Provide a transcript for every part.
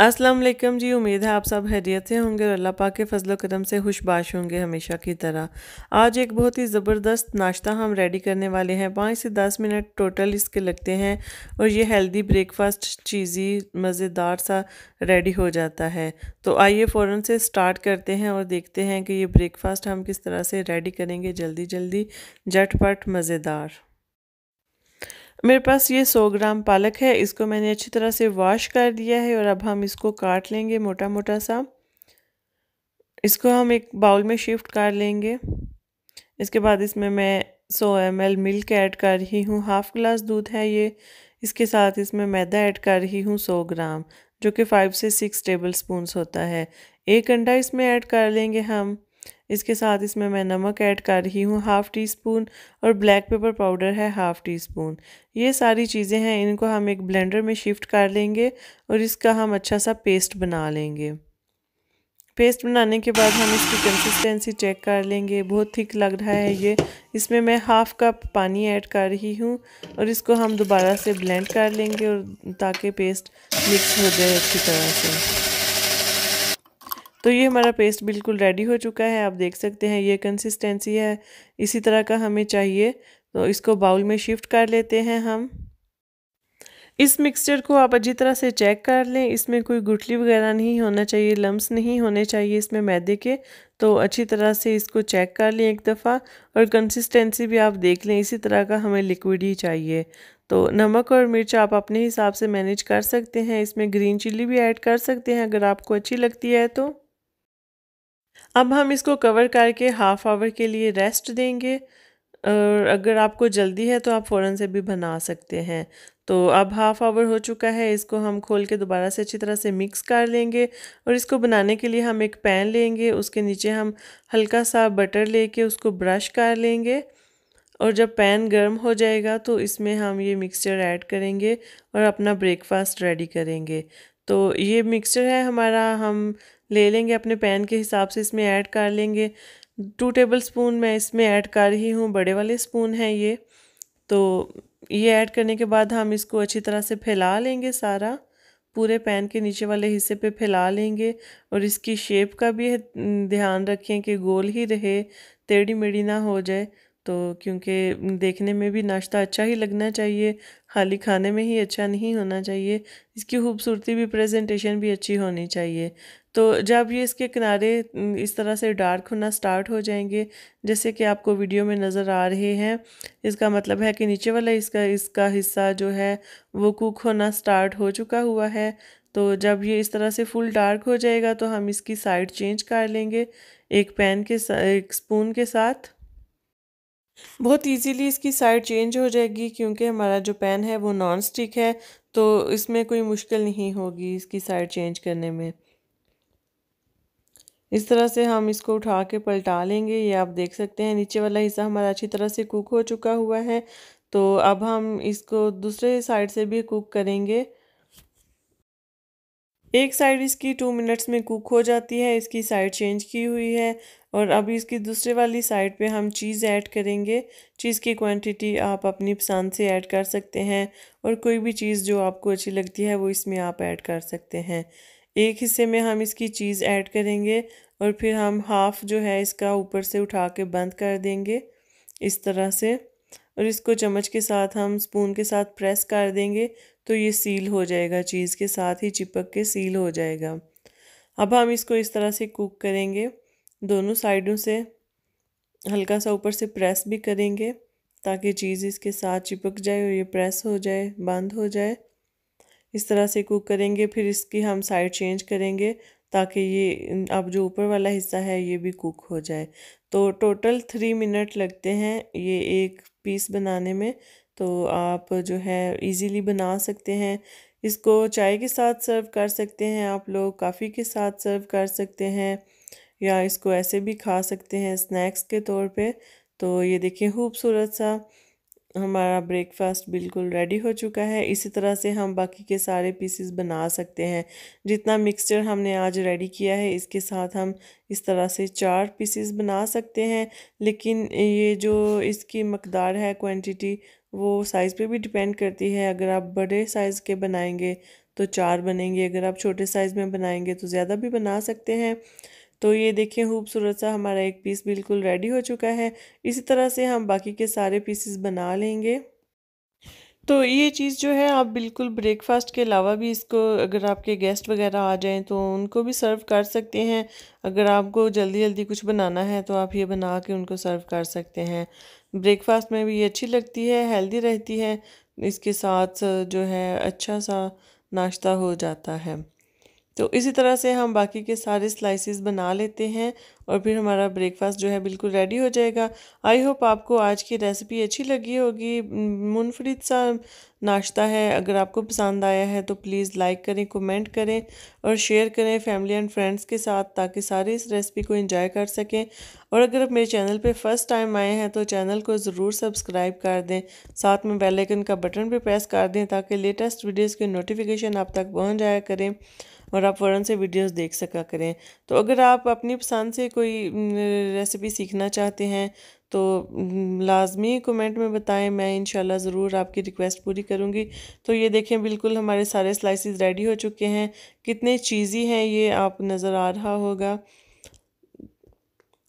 अस्सलाम वालेकुम जी उम्मीद है आप सब हैरियत से होंगे और अल्लाह पाक के फजल करम से खुशबाश होंगे हमेशा की तरह आज एक बहुत ही ज़बरदस्त नाश्ता हम रेडी करने वाले हैं पाँच से दस मिनट टोटल इसके लगते हैं और ये हेल्दी ब्रेकफास्ट चीज़ी मज़ेदार सा रेडी हो जाता है तो आइए फ़ौर से स्टार्ट करते हैं और देखते हैं कि ये ब्रेकफास्ट हम किस तरह से रेडी करेंगे जल्दी जल्दी झटपट मज़ेदार मेरे पास ये 100 ग्राम पालक है इसको मैंने अच्छी तरह से वॉश कर दिया है और अब हम इसको काट लेंगे मोटा मोटा सा इसको हम एक बाउल में शिफ्ट कर लेंगे इसके बाद इसमें मैं 100 एम मिल्क ऐड कर रही हूँ हाफ़ ग्लास दूध है ये इसके साथ इसमें मैदा ऐड कर रही हूँ 100 ग्राम जो कि फ़ाइव से सिक्स टेबल स्पून होता है एक अंडा इसमें ऐड कर लेंगे हम इसके साथ इसमें मैं नमक ऐड कर रही हूँ हाफ़ टी स्पून और ब्लैक पेपर पाउडर है हाफ़ टी स्पून ये सारी चीज़ें हैं इनको हम एक ब्लेंडर में शिफ्ट कर लेंगे और इसका हम अच्छा सा पेस्ट बना लेंगे पेस्ट बनाने के बाद हम इसकी कंसिस्टेंसी चेक कर लेंगे बहुत थिक लग रहा है ये इसमें मैं हाफ़ कप पानी ऐड कर रही हूँ और इसको हम दोबारा से ब्लेंड कर लेंगे और ताकि पेस्ट मिक्स हो जाए अच्छी तरह से तो ये हमारा पेस्ट बिल्कुल रेडी हो चुका है आप देख सकते हैं ये कंसिस्टेंसी है इसी तरह का हमें चाहिए तो इसको बाउल में शिफ्ट कर लेते हैं हम इस मिक्सचर को आप अच्छी तरह से चेक कर लें इसमें कोई गुठली वगैरह नहीं होना चाहिए लम्स नहीं होने चाहिए इसमें मैदे के तो अच्छी तरह से इसको चेक कर लें एक दफ़ा और कंसिस्टेंसी भी आप देख लें इसी तरह का हमें लिक्विड ही चाहिए तो नमक और मिर्च आप अपने हिसाब से मैनेज कर सकते हैं इसमें ग्रीन चिल्ली भी ऐड कर सकते हैं अगर आपको अच्छी लगती है तो अब हम इसको कवर करके हाफ़ आवर के लिए रेस्ट देंगे और अगर आपको जल्दी है तो आप फ़ौरन से भी बना सकते हैं तो अब हाफ़ आवर हो चुका है इसको हम खोल के दोबारा से अच्छी तरह से मिक्स कर लेंगे और इसको बनाने के लिए हम एक पैन लेंगे उसके नीचे हम हल्का सा बटर लेके उसको ब्रश कर लेंगे और जब पैन गर्म हो जाएगा तो इसमें हम ये मिक्सचर ऐड करेंगे और अपना ब्रेकफास्ट रेडी करेंगे तो ये मिक्सचर है हमारा हम ले लेंगे अपने पैन के हिसाब से इसमें ऐड कर लेंगे टू टेबल स्पून मैं इसमें ऐड कर रही हूँ बड़े वाले स्पून हैं ये तो ये ऐड करने के बाद हम इसको अच्छी तरह से फैला लेंगे सारा पूरे पैन के नीचे वाले हिस्से पे फैला लेंगे और इसकी शेप का भी ध्यान रखें कि गोल ही रहे टेढ़ी मेढ़ी ना हो जाए तो क्योंकि देखने में भी नाश्ता अच्छा ही लगना चाहिए खाली खाने में ही अच्छा नहीं होना चाहिए इसकी खूबसूरती भी प्रेजेंटेशन भी अच्छी होनी चाहिए तो जब ये इसके किनारे इस तरह से डार्क होना स्टार्ट हो जाएंगे जैसे कि आपको वीडियो में नज़र आ रहे हैं इसका मतलब है कि नीचे वाला इसका इसका हिस्सा जो है वो कुक होना स्टार्ट हो चुका हुआ है तो जब ये इस तरह से फुल डार्क हो जाएगा तो हम इसकी साइड चेंज कर लेंगे एक पैन के एक स्पून के साथ बहुत इजीली इसकी साइड चेंज हो जाएगी क्योंकि हमारा जो पैन है वो नॉन स्टिक है तो इसमें कोई मुश्किल नहीं होगी इसकी साइड चेंज करने में इस तरह से हम इसको उठा के पलटा लेंगे ये आप देख सकते हैं नीचे वाला हिस्सा हमारा अच्छी तरह से कुक हो चुका हुआ है तो अब हम इसको दूसरे साइड से भी कुक करेंगे एक साइड इसकी टू मिनट्स में कुक हो जाती है इसकी साइड चेंज की हुई है और अभी इसकी दूसरे वाली साइड पे हम चीज़ ऐड करेंगे चीज़ की क्वांटिटी आप अपनी पसंद से ऐड कर सकते हैं और कोई भी चीज़ जो आपको अच्छी लगती है वो इसमें आप ऐड कर सकते हैं एक हिस्से में हम इसकी चीज़ ऐड करेंगे और फिर हम हाफ़ जो है इसका ऊपर से उठा के बंद कर देंगे इस तरह से और इसको चम्मच के साथ हम स्पून के साथ प्रेस कर देंगे तो ये सील हो जाएगा चीज़ के साथ ही चिपक के सील हो जाएगा अब हम इसको इस तरह से कुक करेंगे दोनों साइडों से हल्का सा ऊपर से प्रेस भी करेंगे ताकि चीज़ इसके साथ चिपक जाए और ये प्रेस हो जाए बंद हो जाए इस तरह से कुक करेंगे फिर इसकी हम साइड चेंज करेंगे ताकि ये अब जो ऊपर वाला हिस्सा है ये भी कुक हो जाए तो टोटल थ्री मिनट लगते हैं ये एक पीस बनाने में तो आप जो है इजीली बना सकते हैं इसको चाय के साथ सर्व कर सकते हैं आप लोग काफ़ी के साथ सर्व कर सकते हैं या इसको ऐसे भी खा सकते हैं स्नैक्स के तौर पे तो ये देखिए खूबसूरत सा हमारा ब्रेकफास्ट बिल्कुल रेडी हो चुका है इसी तरह से हम बाकी के सारे पीसेस बना सकते हैं जितना मिक्सचर हमने आज रेडी किया है इसके साथ हम इस तरह से चार पीसेस बना सकते हैं लेकिन ये जो इसकी मकदार है क्वांटिटी वो साइज़ पे भी डिपेंड करती है अगर आप बड़े साइज़ के बनाएंगे तो चार बनेंगे अगर आप छोटे साइज़ में बनाएंगे तो ज़्यादा भी बना सकते हैं तो ये देखें खूबसूरत सा हमारा एक पीस बिल्कुल रेडी हो चुका है इसी तरह से हम बाकी के सारे पीसेस बना लेंगे तो ये चीज़ जो है आप बिल्कुल ब्रेकफास्ट के अलावा भी इसको अगर आपके गेस्ट वगैरह आ जाएं तो उनको भी सर्व कर सकते हैं अगर आपको जल्दी जल्दी कुछ बनाना है तो आप ये बना के उनको सर्व कर सकते हैं ब्रेकफास्ट में भी ये अच्छी लगती है हेल्दी रहती है इसके साथ जो है अच्छा सा नाश्ता हो जाता है तो इसी तरह से हम बाकी के सारे स्लाइसिस बना लेते हैं और फिर हमारा ब्रेकफास्ट जो है बिल्कुल रेडी हो जाएगा आई होप आपको आज की रेसिपी अच्छी लगी होगी मुनफरद सा नाश्ता है अगर आपको पसंद आया है तो प्लीज़ लाइक करें कमेंट करें और शेयर करें फैमिली एंड फ्रेंड्स के साथ ताकि सारे इस रेसिपी को एंजॉय कर सकें और अगर आप मेरे चैनल पे फर्स्ट टाइम आए हैं तो चैनल को ज़रूर सब्सक्राइब कर दें साथ में बेल आइकन का बटन भी प्रेस कर दें ताकि लेटेस्ट वीडियोज़ की नोटिफिकेशन आप तक पहुँच जाया करें और आप फ़ौरन से वीडियोस देख सका करें तो अगर आप अपनी पसंद से कोई रेसिपी सीखना चाहते हैं तो लाजमी कमेंट में बताएं मैं इन ज़रूर आपकी रिक्वेस्ट पूरी करूँगी तो ये देखें बिल्कुल हमारे सारे स्लाइसिस रेडी हो चुके हैं कितने चीज़ी हैं ये आप नज़र आ रहा होगा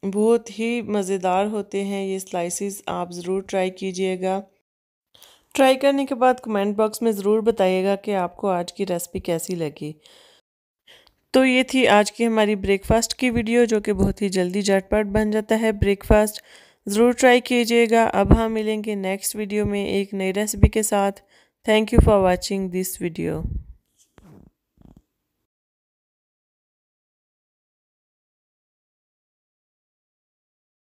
बहुत ही मज़ेदार होते हैं ये स्लाइसेस आप ज़रूर ट्राई कीजिएगा ट्राई करने के बाद कमेंट बॉक्स में ज़रूर बताइएगा कि आपको आज की रेसिपी कैसी लगी तो ये थी आज की हमारी ब्रेकफास्ट की वीडियो जो कि बहुत ही जल्दी झटपट बन जाता है ब्रेकफास्ट ज़रूर ट्राई कीजिएगा अब हम मिलेंगे नेक्स्ट वीडियो में एक नई रेसिपी के साथ thank you for watching this video